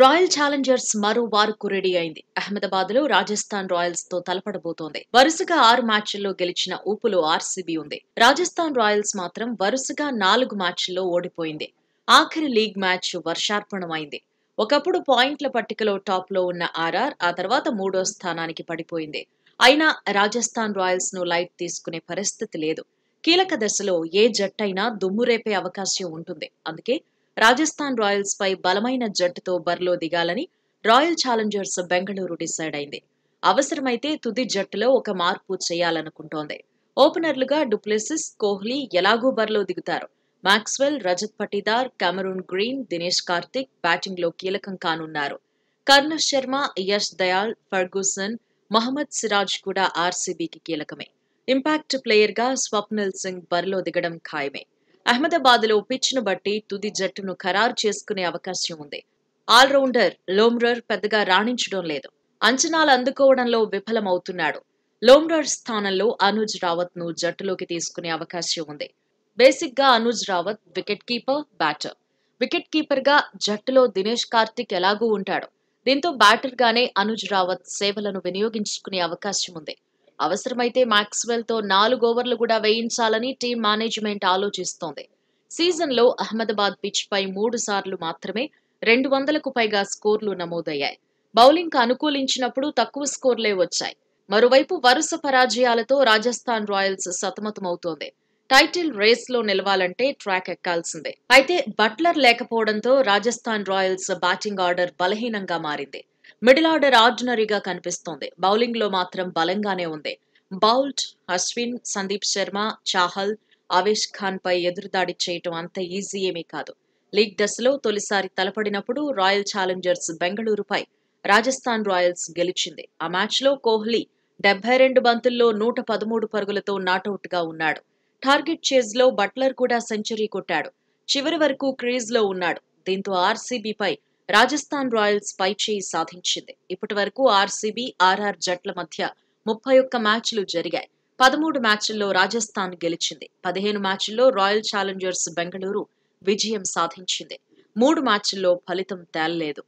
royal Challengers మరో వారుకు ready అయింది అహ్మదాబాద్ లో రాజస్థాన్ రాయల్స్ తో తలపడబోతోంది వరుసగా ఆరు మ్యాచ్ల్లో గెలిచిన ఊపులో ఆర్సీబీ ఉంది రాజస్థాన్ రాయల్స్ మాత్రం వరుసగా నాలుగు మ్యాచ్ల్లో ఓడిపోయింది ఆఖరి లీగ్ మ్యాచ్ వర్షార్పణమైంది ఒకప్పుడు పాయింట్ల పట్టికలో టాప్ లో ఉన్న ఆర్ఆర్ ఆ తర్వాత మూడో స్థానానికి పడిపోయింది అయినా రాజస్థాన్ రాయల్స్ ను లైట్ తీసుకునే పరిస్థితి లేదు కీలక దశలో ఏ జట్టైనా దుమ్మురేపే అవకాశం ఉంటుంది అందుకే రాజస్థాన్ రాయల్స్ పై బలమైన జట్టుతో బరిలో దిగాలని రాయల్ ఛాలెంజర్స్ బెంగళూరు డిసైడ్ అయింది అవసరమైతే తుది జట్టులో ఒక మార్పు చేయాలనుకుంటోంది ఓపెనర్లుగా డుప్లెసిస్ కోహ్లీ ఎలాగూ బరిలో దిగుతారు Maxwell Rajat Patidar Cameron Green Dinesh Karthik batting లో కీలకం కానున్నారు కర్ణ శర్మ యష్ దయాల్ ఫర్గూసన్ మహమ్మద్ సిరాజ్ కూడా ఆర్సీబీకి కీలకమే ఇంపాక్ట్ ప్లేయర్గా స్వప్నిల్ సింగ్ బరిలో దిగడం ఖాయమే అహ్మదాబాద్లో పిచ్ను బట్టి తుది జట్టును ఖరారు చేసుకునే అవకాశం ఉంది ఆల్రౌండర్ లోమ్రర్ పెద్దగా రాణించడం లేదు అంచనాలు అందుకోవడంలో విఫలమవుతున్నాడు లోమ్రర్ స్థానంలో అనుజ్ రావత్ ను జట్టులోకి తీసుకునే అవకాశం ఉంది బేసిక్ గా Anuj Rawat wicket keeper batter wicket keeper గా జట్టులో దినేష్ కార్తిక్ ఎలాగూ ఉంటాడు దీంతో బ్యాటర్ గానే అనుజ్ రావత్ సేవలను వినియోగించుకునే అవకాశం ఉంది అవసరమైతే మ్యాక్స్వెల్తో నాలుగు ఓవర్లు కూడా వేయించాలని టీం మేనేజ్మెంట్ ఆలోచిస్తోంది సీజన్లో అహ్మదాబాద్ పిచ్పై మూడు సార్లు మాత్రమే రెండు వందలకు పైగా స్కోర్లు నమోదయ్యాయి బౌలింగ్కు అనుకూలించినప్పుడు తక్కువ స్కోర్లే వచ్చాయి మరోవైపు వరుస పరాజయాలతో రాజస్థాన్ రాయల్స్ సతమతమవుతోంది టైటిల్ రేస్లో నిలవాలంటే ట్రాక్ ఎక్కాల్సిందే అయితే బట్లర్ లేకపోవడంతో రాజస్థాన్ రాయల్స్ బ్యాటింగ్ ఆర్డర్ బలహీనంగా మారింది మిడిల్ ఆర్డర్ ఆర్డినరీగా కనిపిస్తోంది బౌలింగ్ లో మాత్రం బలంగానే ఉంది బౌల్ట్ అశ్విన్ సందీప్ శర్మ చాహల్ ఆవేష్ ఖాన్ పై ఎదురుదాడి చేయటం అంత ఈజీ ఏమీ కాదు లీగ్ దశలో తొలిసారి తలపడినప్పుడు రాయల్ ఛాలెంజర్స్ బెంగళూరుపై రాజస్థాన్ రాయల్స్ గెలిచింది ఆ మ్యాచ్లో కోహ్లీ డెబ్బై రెండు బంతుల్లో నూట పదమూడు పరుగులతో గా ఉన్నాడు టార్గెట్ చేజ్లో బట్లర్ కూడా సెంచరీ కొట్టాడు చివరి వరకు క్రీజ్లో ఉన్నాడు దీంతో ఆర్సీబీపై రాజస్థాన్ రాయల్స్ చేయి సాధించింది ఇప్పటి వరకు ఆర్సీబీ ఆర్ఆర్ జట్ల మధ్య ముప్పై ఒక్క మ్యాచ్లు జరిగాయి పదమూడు మ్యాచ్ల్లో రాజస్థాన్ గెలిచింది పదిహేను మ్యాచ్ల్లో రాయల్ ఛాలెంజర్స్ బెంగళూరు విజయం సాధించింది మూడు మ్యాచ్ల్లో ఫలితం తేలలేదు